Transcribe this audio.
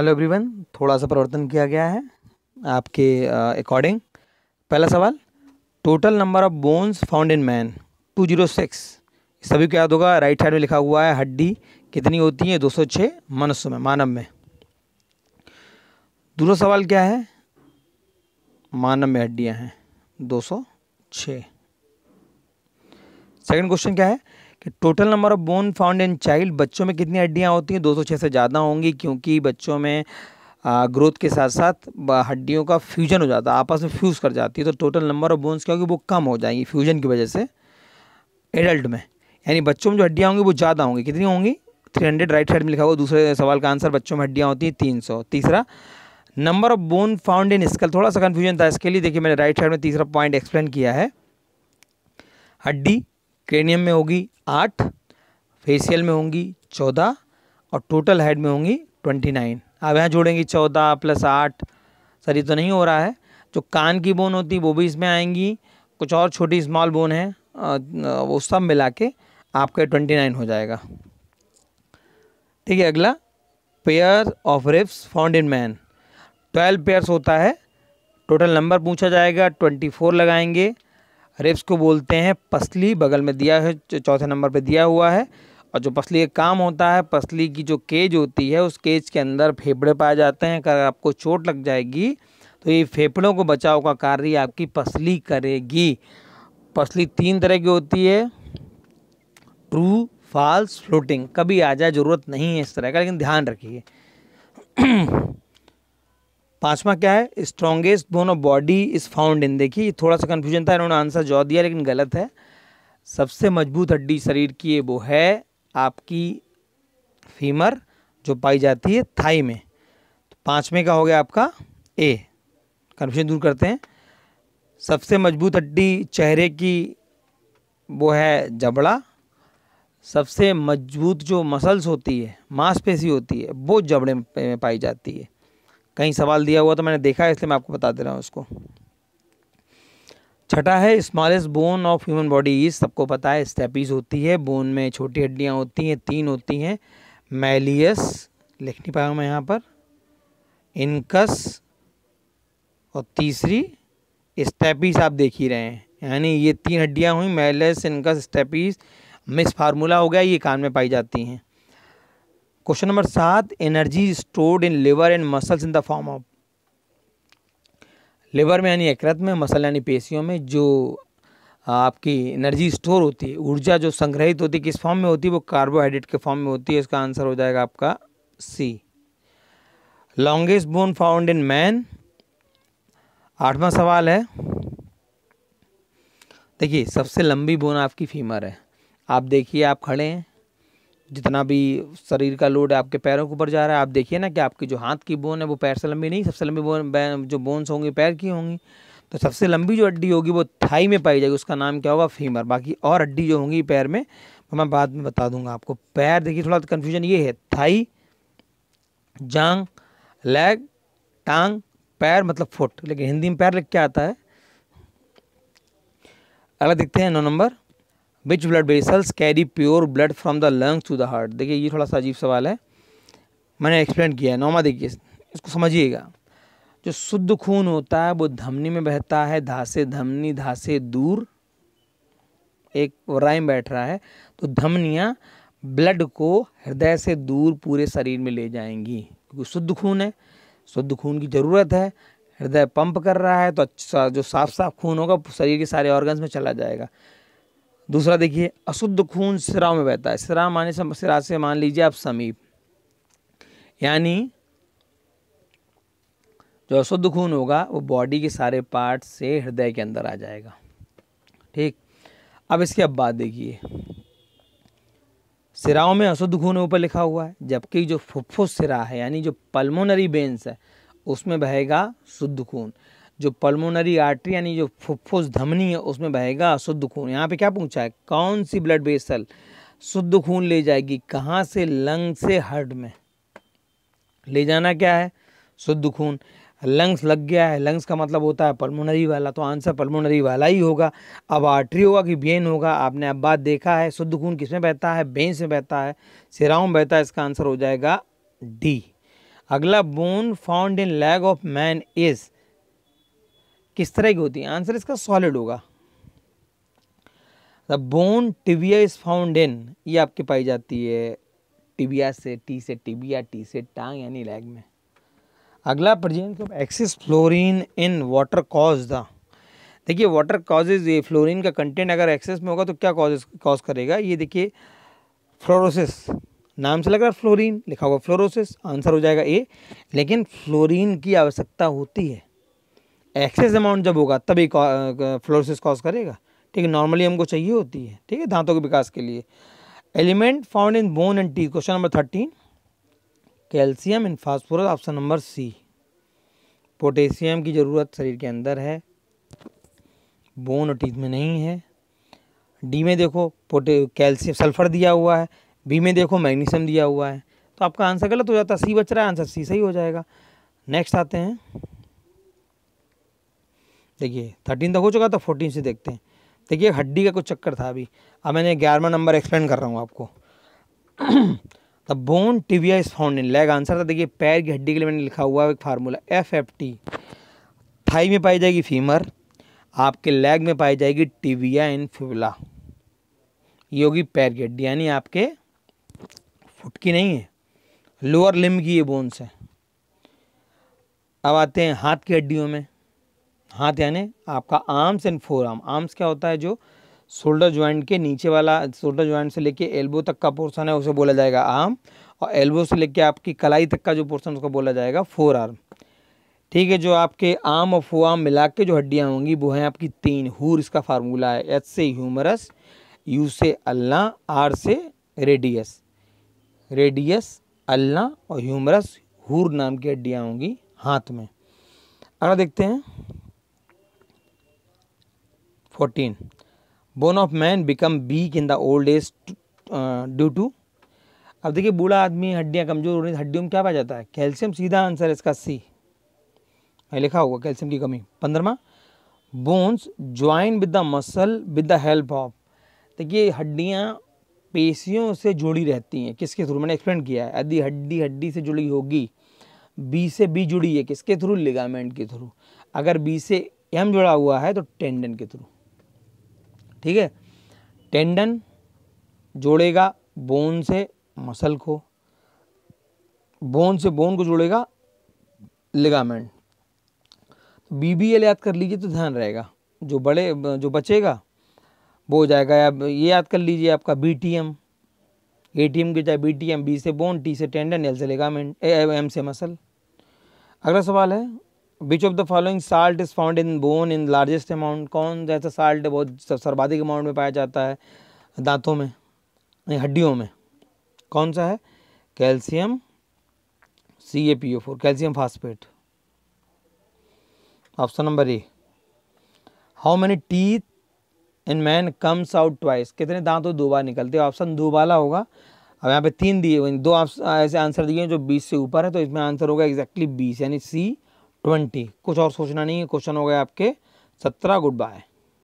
hello everyone थोड़ा सा परिवर्तन किया गया है आपके अकॉर्डिंग पहला सवाल total number of bones found in man two zero six सभी को याद होगा राइट साइड में लिखा हुआ है हड्डी कितनी होती है दो सौ छः मनुष्य में मानव में दूसरा सवाल क्या है मानव में हड्डियां हैं दो सौ छः सेकेंड क्वेश्चन क्या है कि total number of bone found in child बच्चों में कितनी हड्डियाँ होती हैं छः से ज़्यादा होंगी क्योंकि बच्चों में ग्रोथ के साथ साथ हड्डियों का फ्यूजन हो जाता है आपस में फ्यूज़ कर जाती है तो टोटल नंबर ऑफ बोन्स क्या होगी वो कम हो जाएंगी फ्यूजन की वजह से एडल्ट में यानी बच्चों में जो हड्डियाँ होंगी वो ज़्यादा होंगी कितनी होंगी थ्री हंड्रेड राइट साइड में लिखा हुआ दूसरे सवाल का आंसर बच्चों में हड्डियाँ होती हैं तीन सौ तीसरा number of bone found in skull थोड़ा सा कन्फ्यूजन था इसके लिए देखिए मैंने राइट साइड में तीसरा पॉइंट एक्सप्लेन किया है हड्डी क्रेनियम में होगी आठ फेशियल में होंगी चौदह और टोटल हेड में होंगी ट्वेंटी नाइन अब यहाँ जोड़ेंगी चौदह प्लस आठ सर ये तो नहीं हो रहा है जो कान की बोन होती वो भी इसमें आएंगी कुछ और छोटी स्मॉल बोन है वो सब मिला के आपका ट्वेंटी नाइन हो जाएगा ठीक है अगला pair of ribs found in man twelve pairs होता है टोटल नंबर पूछा जाएगा ट्वेंटी फोर लगाएंगे रेप्स को बोलते हैं पसली बगल में दिया है चौथे नंबर पे दिया हुआ है और जो पसली का काम होता है पसली की जो केज होती है उस केज के अंदर फेफड़े पाए जाते हैं अगर आपको चोट लग जाएगी तो ये फेफड़ों को बचाव का कार्य आपकी पसली करेगी पसली तीन तरह की होती है ट्रू फॉल्स फ्लोटिंग कभी आ जाए ज़रूरत नहीं है इस तरह का लेकिन ध्यान रखिए पांचवा क्या है strongest bone of body is found in देखिए थोड़ा सा कन्फ्यूजन था इन्होंने आंसर जो दिया लेकिन गलत है सबसे मजबूत हड्डी शरीर की वो है आपकी फीमर जो पाई जाती है थाई में तो पांचवें का हो गया आपका ए कन्फ्यूजन दूर करते हैं सबसे मजबूत हड्डी चेहरे की वो है जबड़ा सबसे मजबूत जो मसल्स होती है मांसपेशी होती है वो जबड़े में पाई जाती है कहीं सवाल दिया हुआ तो मैंने देखा है इसलिए मैं आपको बता दे रहा हूँ उसको छठा है smallest bone of human body is सबको पता है स्टेपीज होती है बोन में छोटी हड्डियाँ होती हैं तीन होती हैं मैलियस लिख नहीं पाया मैं यहाँ पर इनकस और तीसरी स्टेपीस आप देख ही रहे हैं यानी ये तीन हड्डियाँ हुई malleus incus stapes MIS formula हो गया ये कान में पाई जाती हैं क्वेश्चन नंबर सात energy stored in liver and muscles in the form of liver में यानी एकरत में मसल यानी पेशियों में जो आपकी एनर्जी स्टोर होती है ऊर्जा जो संग्रहित होती है किस फॉर्म में होती है वो कार्बोहाइड्रेट के फॉर्म में होती है इसका आंसर हो जाएगा आपका C longest bone found in man आठवां सवाल है देखिए सबसे लंबी बोन आपकी फीमर है आप देखिए आप खड़े हैं जितना भी शरीर का लोड है आपके पैरों के ऊपर जा रहा है आप देखिए ना कि आपकी जो हाथ की बोन है वो पैर से लंबी नहीं सबसे लंबी बोन जो बोन्स होंगी पैर की होंगी तो सबसे लंबी जो हड्डी होगी वो थाई में पाई जाएगी उसका नाम क्या होगा फीमर बाकी और हड्डी जो होंगी पैर में वो मैं बाद में बता दूंगा आपको पैर देखिए थोड़ा कन्फ्यूजन ये है थाई जांग लेग टांग पैर मतलब फुट लेकिन हिंदी में पैर लिख के आता है अगला देखते हैं नौ नंबर which blood vessels carry pure blood from the lungs to the heart देखिए ये थोड़ा सा अजीब सवाल है मैंने एक्सप्लेन किया है नौमा देखिए इसको समझिएगा जो शुद्ध खून होता है वो धमनी में बहता है धासे धमनी धासे दूर एक राइम बैठ रहा है तो धमनियाँ ब्लड को हृदय से दूर पूरे शरीर में ले जाएंगी क्योंकि शुद्ध खून है शुद्ध खून की ज़रूरत है हृदय पंप कर रहा है तो अच्छा जो साफ साफ खून होगा शरीर के सारे ऑर्गन्स में चला जाएगा दूसरा देखिए अशुद्ध खून सिरा में बहता है सिरा माने सिरा से मान लीजिए आप समीप यानी जो अशुद्ध खून होगा वो बॉडी के सारे पार्ट से हृदय के अंदर आ जाएगा ठीक अब इसके अब बात देखिए सिराओं में अशुद्ध खून ऊपर लिखा हुआ है जबकि जो फुफ्फुस सिरा है यानी जो पल्मोनरी बेंस है उसमें बहेगा शुद्ध खून जो पल्मोनरी आर्टरी यानी जो फुफ्फुस धमनी है उसमें बहेगा शुद्ध खून यहाँ पे क्या पूछा है कौन सी ब्लड वेसल शुद्ध खून ले जाएगी कहाँ से लंग से हार्ट में ले जाना क्या है शुद्ध खून लंग्स लग गया है लंग्स का मतलब होता है पल्मोनरी वाला तो आंसर पल्मोनरी वाला ही होगा अब आर्टरी होगा कि बेन होगा आपने अब बात देखा है शुद्ध खून किस में बहता है बेन से बहता है सिराओं में बहता है इसका आंसर हो जाएगा डी अगला bone found in leg of man is किस तरह की होती है आंसर इसका सॉलिड होगा the bone tibia is found in ये आपकी पाई जाती है टिबिया से टी से टिबिया टी से टांग यानी लैग में अगला presence of excess fluorine in water causes the देखिए वाटर कॉजेज ये फ्लोरिन का कंटेंट अगर एक्सेस में होगा तो क्या कॉजेज कॉज करेगा ये देखिए फ्लोरोसिस नाम से लग रहा है फ्लोरिन लिखा हुआ फ्लोरोसिस आंसर हो जाएगा ए लेकिन फ्लोरिन की आवश्यकता होती है एक्सेस अमाउंट जब होगा तभी फ्लोरोसिस कॉज करेगा ठीक है नॉर्मली हमको चाहिए होती है ठीक है दांतों के विकास के लिए element found in bone and teeth question number thirteen calcium in phosphorus option number C potassium की ज़रूरत शरीर के अंदर है बोन और टीथ में नहीं है डी में देखो पोटे कैल्शियम सल्फर दिया हुआ है बी में देखो मैग्नीशियम दिया हुआ है तो आपका आंसर गलत हो जाता है सी बच रहा है आंसर सी सही हो जाएगा नेक्स्ट आते हैं देखिए थर्टीन तक हो चुका था फोर्टीन से देखते हैं देखिए हड्डी का कुछ चक्कर था अभी अब मैंने ग्यारहवा नंबर एक्सप्लेन कर रहा हूँ आपको the bone tibia is found in leg answer था देखिए पैर की हड्डी के लिए मैंने लिखा हुआ है एक formula F F T thigh में पाई जाएगी फीमर आपके लेग में पाई जाएगी टिबिया इन फिबला ये होगी पैर की हड्डी यानी आपके फुट की नहीं है लोअर लिम की ये बोन्स है अब आते हैं हाथ की हड्डियों में हाथ यानी आपका arms and forearm arms क्या होता है जो शोल्डर ज्वाइंट के नीचे वाला शोल्डर ज्वाइंट से लेके एल्बो तक का पोर्सन है उसे बोला जाएगा आर्म और एल्बो से लेके आपकी कलाई तक का जो पोर्सन उसको बोला जाएगा फोर आर्म ठीक है जो आपके आर्म और फो आर्म मिला के जो हड्डियाँ होंगी वो हैं आपकी तीन हूर इसका फार्मूला है एच से ह्यूमरस यू से अल्लाह आर से रेडियस रेडियस अल्लाह और ह्यूमरस हूर नाम की हड्डियाँ होंगी हाथ में अगर देखते हैं 14 bone of man become weak in the old age due to अब देखिए बूढ़ा आदमी हड्डियाँ कमज़ोर हो रही हड्डियों में क्या पाया जाता है कैल्शियम सीधा आंसर है इसका सी लिखा होगा कैल्शियम की कमी पंद्रमा bones join with the muscle with the help of देखिए हड्डियाँ पेशियों से जुड़ी रहती हैं किसके थ्रू मैंने एक्सप्लेन किया है यदि हड्डी हड्डी से जुड़ी होगी बी से बी जुड़ी है किसके थ्रू लिगामेंट के थ्रू अगर बी से एम जुड़ा हुआ है तो टेंडन के थ्रू ठीक है टेंडन जोड़ेगा बोन से मसल को बोन से बोन को जोड़ेगा लिगामेंट एल तो याद कर लीजिए तो ध्यान रहेगा जो बड़े जो बचेगा वो हो जाएगा या ये याद कर लीजिए आपका B T M A T M के चाहे बी टी एम बी से बोन टी से टेंडन एल से लिगामेंट एम से मसल अगला सवाल है which of the following salt is found in bone in largest amount कौन जैसा साल्ट बहुत सर्वाधिक अमाउंट में पाया जाता है दांतों में हड्डियों में कौन सा है calcium C A P O four calcium phosphate option number A how many teeth in man comes out twice कितने दांतों दो बार निकलते हैं ऑप्शन दो वाला होगा अब यहाँ पे तीन दिए हुए दो ऐसे आंसर दिए जो बीस से ऊपर है तो इसमें आंसर होगा एग्जैक्टली बीस यानी सी ट्वेंटी कुछ और सोचना नहीं है क्वेश्चन हो गए आपके सत्रह गुड बाय